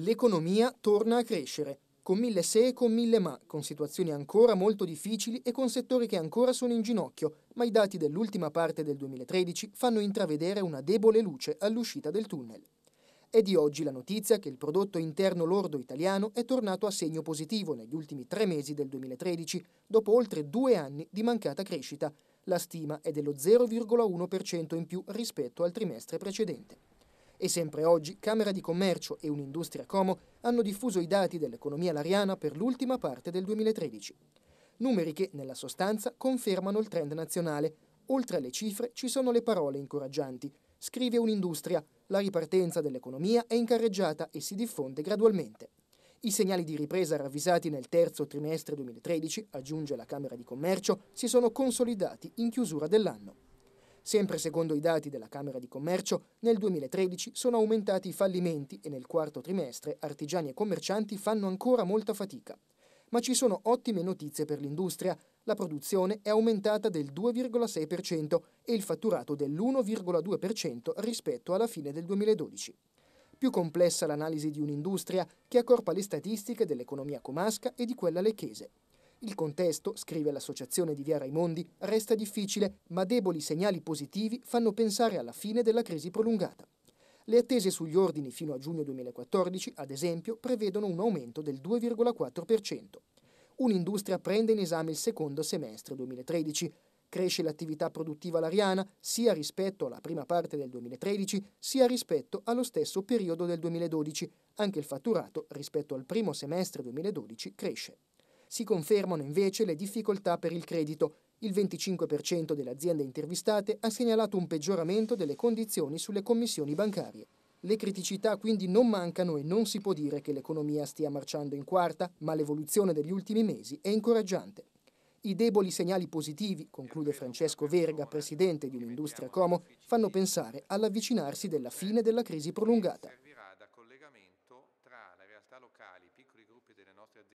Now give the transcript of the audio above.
L'economia torna a crescere, con mille se e con mille ma, con situazioni ancora molto difficili e con settori che ancora sono in ginocchio, ma i dati dell'ultima parte del 2013 fanno intravedere una debole luce all'uscita del tunnel. È di oggi la notizia che il prodotto interno lordo italiano è tornato a segno positivo negli ultimi tre mesi del 2013, dopo oltre due anni di mancata crescita. La stima è dello 0,1% in più rispetto al trimestre precedente. E sempre oggi Camera di Commercio e Un'Industria Como hanno diffuso i dati dell'economia lariana per l'ultima parte del 2013. Numeri che, nella sostanza, confermano il trend nazionale. Oltre alle cifre ci sono le parole incoraggianti. Scrive un'industria, la ripartenza dell'economia è incarreggiata e si diffonde gradualmente. I segnali di ripresa ravvisati nel terzo trimestre 2013, aggiunge la Camera di Commercio, si sono consolidati in chiusura dell'anno. Sempre secondo i dati della Camera di Commercio, nel 2013 sono aumentati i fallimenti e nel quarto trimestre artigiani e commercianti fanno ancora molta fatica. Ma ci sono ottime notizie per l'industria. La produzione è aumentata del 2,6% e il fatturato dell'1,2% rispetto alla fine del 2012. Più complessa l'analisi di un'industria che accorpa le statistiche dell'economia comasca e di quella lecchese. Il contesto, scrive l'associazione di Via Raimondi, resta difficile, ma deboli segnali positivi fanno pensare alla fine della crisi prolungata. Le attese sugli ordini fino a giugno 2014, ad esempio, prevedono un aumento del 2,4%. Un'industria prende in esame il secondo semestre 2013. Cresce l'attività produttiva lariana sia rispetto alla prima parte del 2013 sia rispetto allo stesso periodo del 2012. Anche il fatturato rispetto al primo semestre 2012 cresce. Si confermano invece le difficoltà per il credito. Il 25% delle aziende intervistate ha segnalato un peggioramento delle condizioni sulle commissioni bancarie. Le criticità quindi non mancano e non si può dire che l'economia stia marciando in quarta, ma l'evoluzione degli ultimi mesi è incoraggiante. I deboli segnali positivi, conclude Francesco Verga, presidente di un'industria Como, fanno pensare all'avvicinarsi della fine della crisi prolungata.